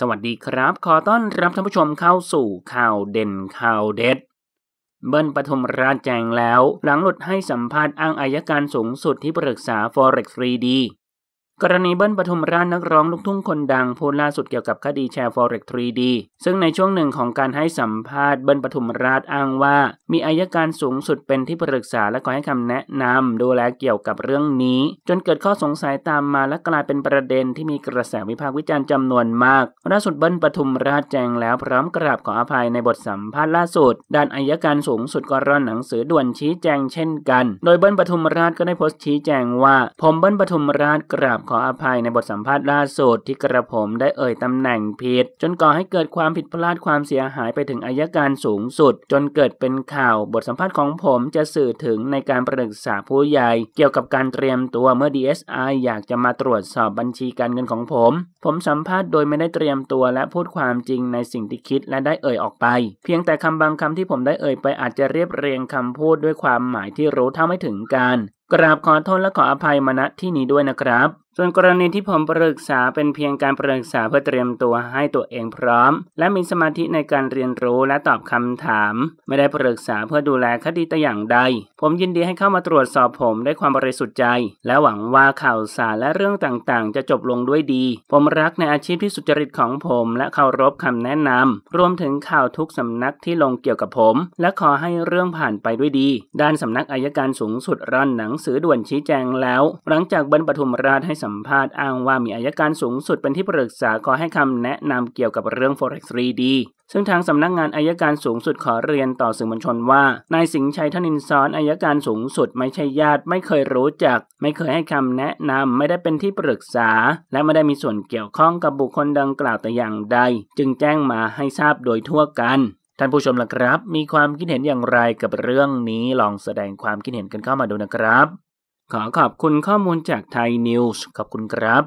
สวัสดีครับ ขอต้อนรับท่านผู้ชมเข้าสู่ข่าวเด่นข่าวเด็ด เบิ้ลปฐมราชแจงแล้ว หลังหลุดให้สัมภาษณ์อ้างอายการสูงสุดที่ปรึกษา Forex 3D กรณีเบิ้ลปทุมราชนักร้องลูกทุ่งคนดังโพสล่าสุดเกี่ยวกับคดีแชร์ Forex 3D ซึ่งในช่วงหนึ่งของการให้สัมภาษณ์เบิ้ลปทุมราชอ้างว่า มีอายการสูงสุดเป็นที่ปรึกษาและคอให้คำแนะนำดูแลเกี่ยวกับเรื่องนี้ จนเกิดข้อสงสัยตามมาและกลายเป็นประเด็นที่มีกระแสวิพากษ์วิจารณ์จำนวนมากล่าสุดเบิ้ลปทุมราชแจ้งแล้วพร้อมกราบขออภัยในบทสัมภาษณ์ล่าสุด ด้านอายการสูงสุดก็ร่อนหนังสือด่วนชี้แจงเช่นกัน โดยเบิ้ลปทุมราชก็ได้โพสต์ชี้แจงว่า ผมเบิ้ลปทุมราชกราบขออภัยในบทสัมภาษณ์ล่าสุดที่กระผมได้เอ่ยตำแหน่งผิด จนก่อให้เกิดความผิดพลาดความเสียหายไปถึงอายการสูงสุด จนเกิดเป็นข่าวบทสัมภาษณ์ของผมจะสื่อถึงในการปรึกษาผู้ใหญ่ เกี่ยวกับการเตรียมตัวเมื่อ DSI อยากจะมาตรวจสอบบัญชีการเงินของผม ผมสัมภาษณ์โดยไม่ได้เตรียมตัวและพูดความจริงในสิ่งที่คิดและได้เอ่ยออกไป เพียงแต่คำบางคำที่ผมได้เอ่ยไปอาจจะเรียบเรียงคำพูดด้วยความหมายที่รู้เท่าไม่ถึงการ กราบขอโทษและขออภัยมาณที่นี้ด้วยนะครับส่วนกรณีที่ผมปรึกษาเป็นเพียงการปรึกษาเพื่อเตรียมตัวให้ตัวเองพร้อม และมีสมาธิในการเรียนรู้และตอบคำถาม ไม่ได้ปรึกษาเพื่อดูแลคดีแต่อย่างใด ผมยินดีให้เข้ามาตรวจสอบผมด้วยความบริสุทธิ์ใจและหวังว่าข่าวสารและเรื่องต่างๆจะจบลงด้วยดี ผมรักในอาชีพที่สุจริตของผมและเคารพคำแนะนำรวมถึงข่าวทุกสำนักที่ลงเกี่ยวกับผม และขอให้เรื่องผ่านไปด้วยดี ด้านสำนักอายการสูงสุดร่อนหนังสือด่วนชี้แจงแล้ว หลังจากบรรทุมราชให้สัมภาษณ์อ้างว่ามีอายการสูงสุดเป็นที่ปรึกษาขอให้คำแนะนำเกี่ยวกับเรื่อง Forex 3D ซึ่งทางสำนักงงานอายการสูงสุดขอเรียนต่อสื่อมวลชนว่า นายสิงห์ชัยธนินทร์อายการสูงสุดไม่ใช่ญาติไม่เคยรู้จัก ไม่เคยให้คำแนะนำไม่ได้เป็นที่ปรึกษา และไม่ได้มีส่วนเกี่ยวข้องกับบุคคลดังกล่าวแต่อย่างใดจึงแจ้งมาให้ทราบโดยทั่วกัน ท่านผู้ชมล่ะครับ มีความคิดเห็นอย่างไรกับเรื่องนี้ลองแสดงความคิดเห็นกันเข้ามาดูนะครับขอขอบคุณข้อมูลจากไทยนิวส์ขอบคุณครับ